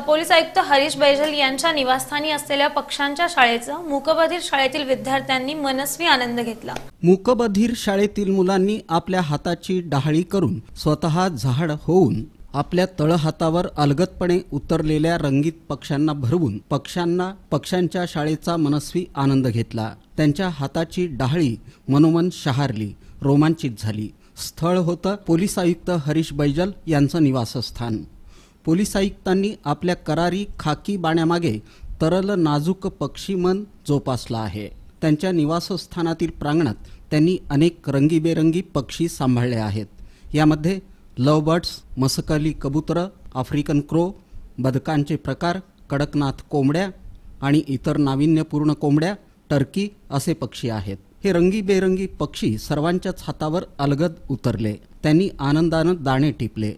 police आयुक्त हरीश बैजल यांच्या निवासस्थानी असलेल्या पक्षांच्या शाळेचं मुकबधीर शाळेतील विद्यार्थ्यांनी मनस्वी आनंद घेतला मुकबधीर शाळेतील मुलांनी आपल्या हाताची डहाळी करून स्वतः झाड होऊन आपल्या तळहातावर अलगतपणे उतरलेल्या रंगीत पक्ष्यांना भरवून पक्ष्यांना पक्ष्यांच्या शाळेचा मनस्वी आनंद घेतला त्यांच्या हाताची डहाळी मनोमन शहारली रोमांचित झाली स्थळ होतं पोलीस आयुक्त हरीश बैजल यांचं निवासस्थान पोलीस आयुक्तांनी आपल्या करारी खाकी बाण्यामागे तरल नाजूक पक्षी मन जोपासला आहे त्यांच्या निवासस्थानातील प्रांगणात त्यांनी अनेक रंगीबेरंगी पक्षी सांभाळले आहेत यामध्ये लवबर्ड्स मसकली कबूतर आफ्रिकन क्रो बदकांचे प्रकार कडकनाथ कोंबड्या आणि इतर नाविन्यपूर्ण कोंबड्या टर्की असे पक्षी आहेत हे रंगीबेरंगी पक्षी सर्वांच्याच हातावर अलगद उतरले त्यांनी आनंदानं दाणे टिपले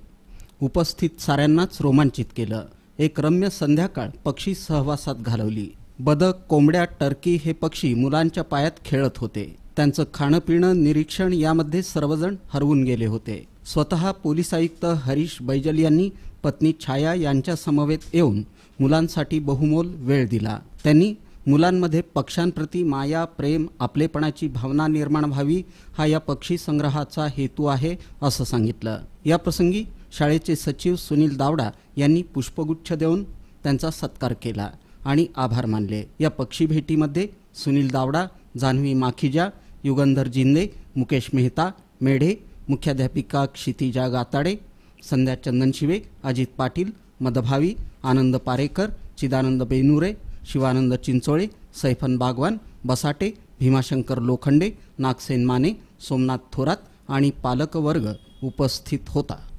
उपस्थित साऱ्यांनाच रोमांचित केलं एक रम्य संध्याकाळ पक्षी सहवासात घालवली बदक कोंबड्या टर्की हे पक्षी मुलांच्या पायात खेळत होते त्यांचं खाणं पिणं निरीक्षण यामध्ये सर्वजण हरवून गेले होते स्वतः पोलीस आयुक्त हरीश बैजल यांनी पत्नी छाया यांच्या समवेत येऊन मुलांसाठी बहुमोल वेळ दिला त्यांनी मुलांमध्ये पक्ष्यांप्रती माया प्रेम आपलेपणाची भावना निर्माण व्हावी हा या पक्षी संग्रहाचा हेतू आहे असं सांगितलं याप्रसंगी शाळेचे सचिव सुनील दावडा यांनी पुष्पगुच्छ देऊन त्यांचा सत्कार केला आणि आभार मानले या पक्षी भेटीमध्ये सुनील दावडा जान्हवी माखिजा युगंधर जिंदे मुकेश मेहता मेढे मुख्याध्यापिका क्षितिजा गाताडे संध्या चंदनशिवे अजित पाटील मदभावी आनंद पारेकर चिदानंद बेनुरे शिवानंद चिंचोळे सैफन बागवान बसाटे भीमाशंकर लोखंडे नागसेन माने सोमनाथ थोरात आणि पालकवर्ग उपस्थित होता